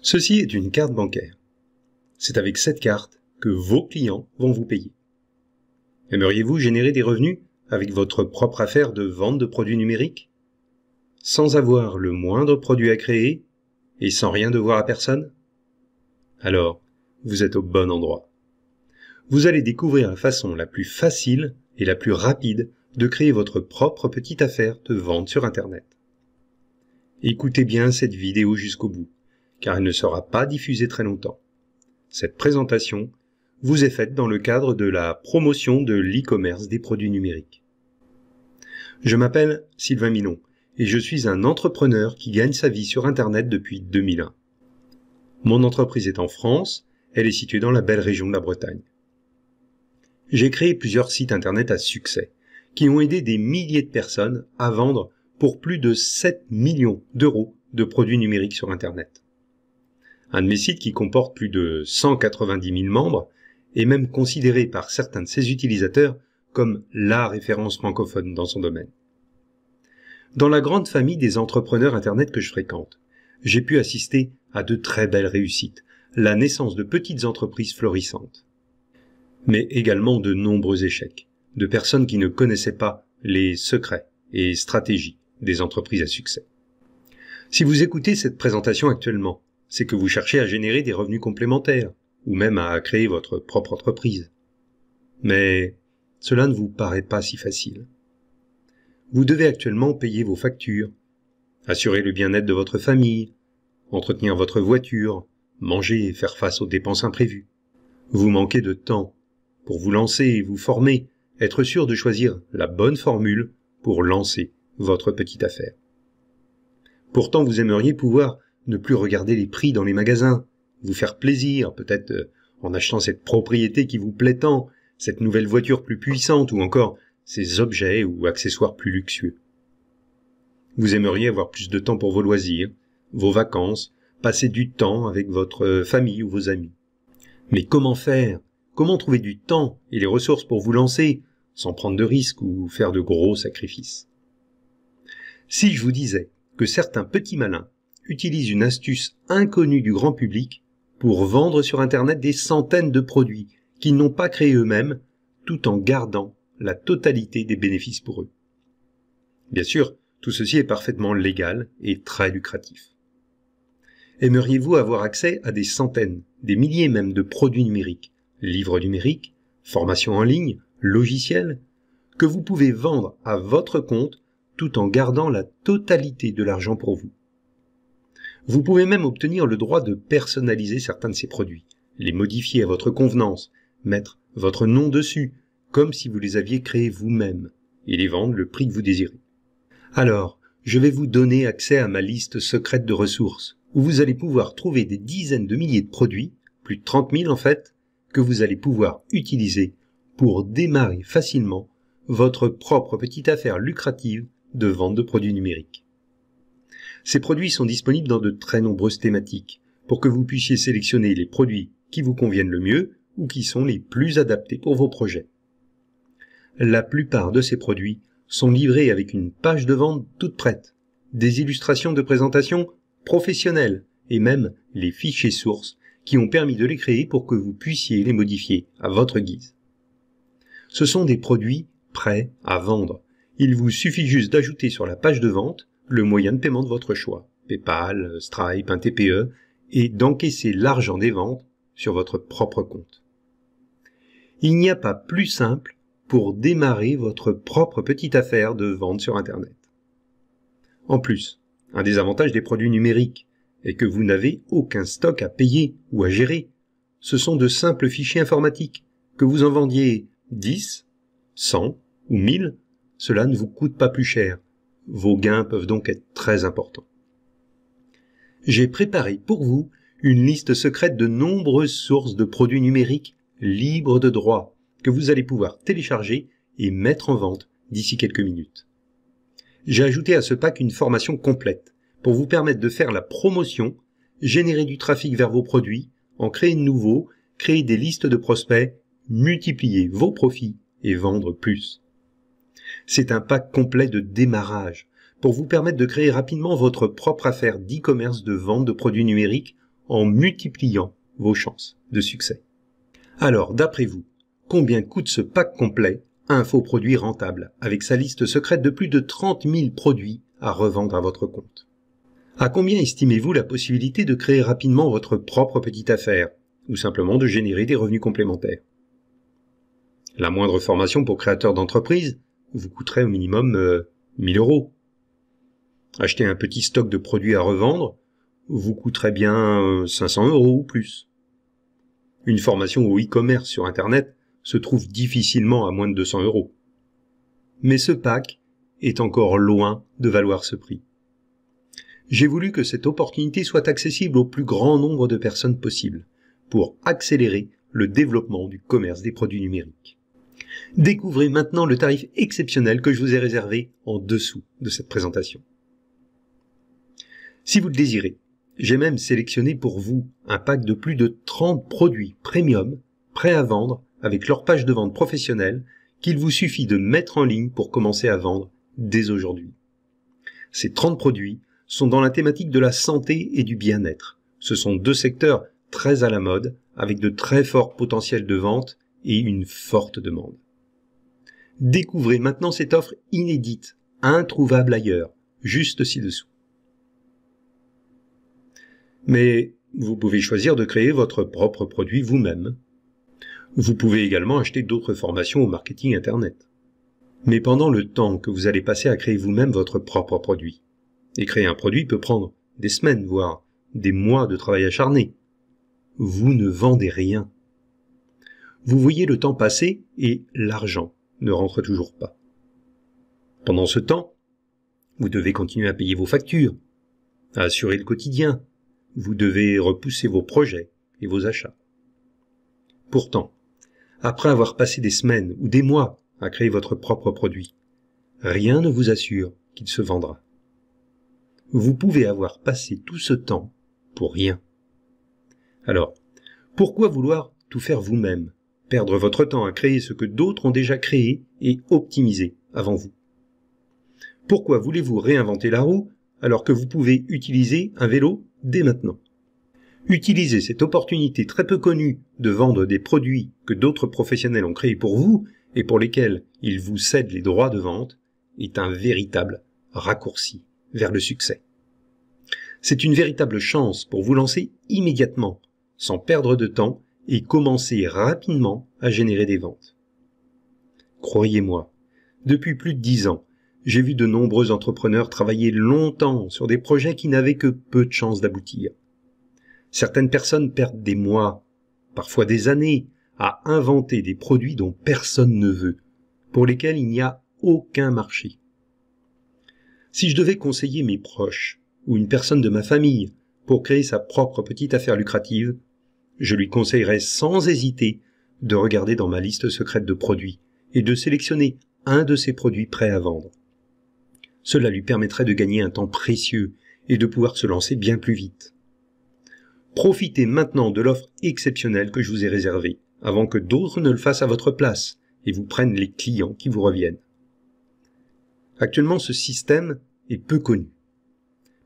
Ceci est une carte bancaire. C'est avec cette carte que vos clients vont vous payer. Aimeriez-vous générer des revenus avec votre propre affaire de vente de produits numériques Sans avoir le moindre produit à créer et sans rien devoir à personne Alors, vous êtes au bon endroit. Vous allez découvrir la façon la plus facile et la plus rapide de créer votre propre petite affaire de vente sur Internet. Écoutez bien cette vidéo jusqu'au bout car elle ne sera pas diffusée très longtemps. Cette présentation vous est faite dans le cadre de la promotion de l'e-commerce des produits numériques. Je m'appelle Sylvain Milon et je suis un entrepreneur qui gagne sa vie sur Internet depuis 2001. Mon entreprise est en France, elle est située dans la belle région de la Bretagne. J'ai créé plusieurs sites Internet à succès qui ont aidé des milliers de personnes à vendre pour plus de 7 millions d'euros de produits numériques sur Internet un de mes sites qui comporte plus de 190 000 membres, est même considéré par certains de ses utilisateurs comme la référence francophone dans son domaine. Dans la grande famille des entrepreneurs Internet que je fréquente, j'ai pu assister à de très belles réussites, la naissance de petites entreprises florissantes, mais également de nombreux échecs, de personnes qui ne connaissaient pas les secrets et stratégies des entreprises à succès. Si vous écoutez cette présentation actuellement, c'est que vous cherchez à générer des revenus complémentaires, ou même à créer votre propre entreprise. Mais cela ne vous paraît pas si facile. Vous devez actuellement payer vos factures, assurer le bien-être de votre famille, entretenir votre voiture, manger et faire face aux dépenses imprévues. Vous manquez de temps pour vous lancer et vous former, être sûr de choisir la bonne formule pour lancer votre petite affaire. Pourtant, vous aimeriez pouvoir ne plus regarder les prix dans les magasins, vous faire plaisir, peut-être euh, en achetant cette propriété qui vous plaît tant, cette nouvelle voiture plus puissante ou encore ces objets ou accessoires plus luxueux. Vous aimeriez avoir plus de temps pour vos loisirs, vos vacances, passer du temps avec votre euh, famille ou vos amis. Mais comment faire Comment trouver du temps et les ressources pour vous lancer sans prendre de risques ou faire de gros sacrifices Si je vous disais que certains petits malins utilise une astuce inconnue du grand public pour vendre sur Internet des centaines de produits qu'ils n'ont pas créés eux-mêmes, tout en gardant la totalité des bénéfices pour eux. Bien sûr, tout ceci est parfaitement légal et très lucratif. Aimeriez-vous avoir accès à des centaines, des milliers même de produits numériques, livres numériques, formations en ligne, logiciels, que vous pouvez vendre à votre compte tout en gardant la totalité de l'argent pour vous vous pouvez même obtenir le droit de personnaliser certains de ces produits, les modifier à votre convenance, mettre votre nom dessus, comme si vous les aviez créés vous-même, et les vendre le prix que vous désirez. Alors, je vais vous donner accès à ma liste secrète de ressources, où vous allez pouvoir trouver des dizaines de milliers de produits, plus de 30 000 en fait, que vous allez pouvoir utiliser pour démarrer facilement votre propre petite affaire lucrative de vente de produits numériques. Ces produits sont disponibles dans de très nombreuses thématiques, pour que vous puissiez sélectionner les produits qui vous conviennent le mieux ou qui sont les plus adaptés pour vos projets. La plupart de ces produits sont livrés avec une page de vente toute prête, des illustrations de présentation professionnelles et même les fichiers sources qui ont permis de les créer pour que vous puissiez les modifier à votre guise. Ce sont des produits prêts à vendre. Il vous suffit juste d'ajouter sur la page de vente le moyen de paiement de votre choix, PayPal, euh, Stripe, un TPE, et d'encaisser l'argent des ventes sur votre propre compte. Il n'y a pas plus simple pour démarrer votre propre petite affaire de vente sur Internet. En plus, un des avantages des produits numériques est que vous n'avez aucun stock à payer ou à gérer. Ce sont de simples fichiers informatiques. Que vous en vendiez 10, 100 ou 1000, cela ne vous coûte pas plus cher vos gains peuvent donc être très importants. J'ai préparé pour vous une liste secrète de nombreuses sources de produits numériques libres de droit que vous allez pouvoir télécharger et mettre en vente d'ici quelques minutes. J'ai ajouté à ce pack une formation complète pour vous permettre de faire la promotion, générer du trafic vers vos produits, en créer de nouveaux, créer des listes de prospects, multiplier vos profits et vendre plus. C'est un pack complet de démarrage pour vous permettre de créer rapidement votre propre affaire d'e-commerce de vente de produits numériques en multipliant vos chances de succès. Alors, d'après vous, combien coûte ce pack complet à un faux produit rentable avec sa liste secrète de plus de 30 000 produits à revendre à votre compte À combien estimez-vous la possibilité de créer rapidement votre propre petite affaire ou simplement de générer des revenus complémentaires la moindre formation pour créateurs d'entreprise vous coûterait au minimum 1000 euh, euros. Acheter un petit stock de produits à revendre vous coûterait bien 500 euh, euros ou plus. Une formation au e-commerce sur Internet se trouve difficilement à moins de 200 euros. Mais ce pack est encore loin de valoir ce prix. J'ai voulu que cette opportunité soit accessible au plus grand nombre de personnes possible pour accélérer le développement du commerce des produits numériques. Découvrez maintenant le tarif exceptionnel que je vous ai réservé en dessous de cette présentation. Si vous le désirez, j'ai même sélectionné pour vous un pack de plus de 30 produits premium prêts à vendre avec leur page de vente professionnelle qu'il vous suffit de mettre en ligne pour commencer à vendre dès aujourd'hui. Ces 30 produits sont dans la thématique de la santé et du bien-être. Ce sont deux secteurs très à la mode, avec de très forts potentiels de vente et une forte demande. Découvrez maintenant cette offre inédite, introuvable ailleurs, juste ci-dessous. Mais vous pouvez choisir de créer votre propre produit vous-même. Vous pouvez également acheter d'autres formations au marketing Internet. Mais pendant le temps que vous allez passer à créer vous-même votre propre produit, et créer un produit peut prendre des semaines, voire des mois de travail acharné, vous ne vendez rien. Vous voyez le temps passer et l'argent ne rentre toujours pas. Pendant ce temps, vous devez continuer à payer vos factures, à assurer le quotidien, vous devez repousser vos projets et vos achats. Pourtant, après avoir passé des semaines ou des mois à créer votre propre produit, rien ne vous assure qu'il se vendra. Vous pouvez avoir passé tout ce temps pour rien. Alors, pourquoi vouloir tout faire vous-même perdre votre temps à créer ce que d'autres ont déjà créé et optimisé avant vous. Pourquoi voulez-vous réinventer la roue alors que vous pouvez utiliser un vélo dès maintenant Utiliser cette opportunité très peu connue de vendre des produits que d'autres professionnels ont créés pour vous et pour lesquels ils vous cèdent les droits de vente est un véritable raccourci vers le succès. C'est une véritable chance pour vous lancer immédiatement, sans perdre de temps et commencer rapidement à générer des ventes. Croyez-moi, depuis plus de dix ans, j'ai vu de nombreux entrepreneurs travailler longtemps sur des projets qui n'avaient que peu de chances d'aboutir. Certaines personnes perdent des mois, parfois des années, à inventer des produits dont personne ne veut, pour lesquels il n'y a aucun marché. Si je devais conseiller mes proches ou une personne de ma famille pour créer sa propre petite affaire lucrative, je lui conseillerais sans hésiter de regarder dans ma liste secrète de produits et de sélectionner un de ces produits prêts à vendre. Cela lui permettrait de gagner un temps précieux et de pouvoir se lancer bien plus vite. Profitez maintenant de l'offre exceptionnelle que je vous ai réservée, avant que d'autres ne le fassent à votre place et vous prennent les clients qui vous reviennent. Actuellement, ce système est peu connu.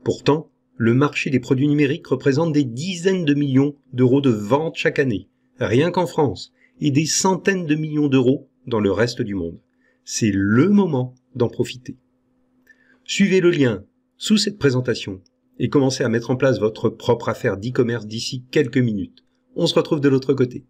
Pourtant, le marché des produits numériques représente des dizaines de millions d'euros de ventes chaque année, rien qu'en France, et des centaines de millions d'euros dans le reste du monde. C'est le moment d'en profiter. Suivez le lien sous cette présentation et commencez à mettre en place votre propre affaire d'e-commerce d'ici quelques minutes. On se retrouve de l'autre côté.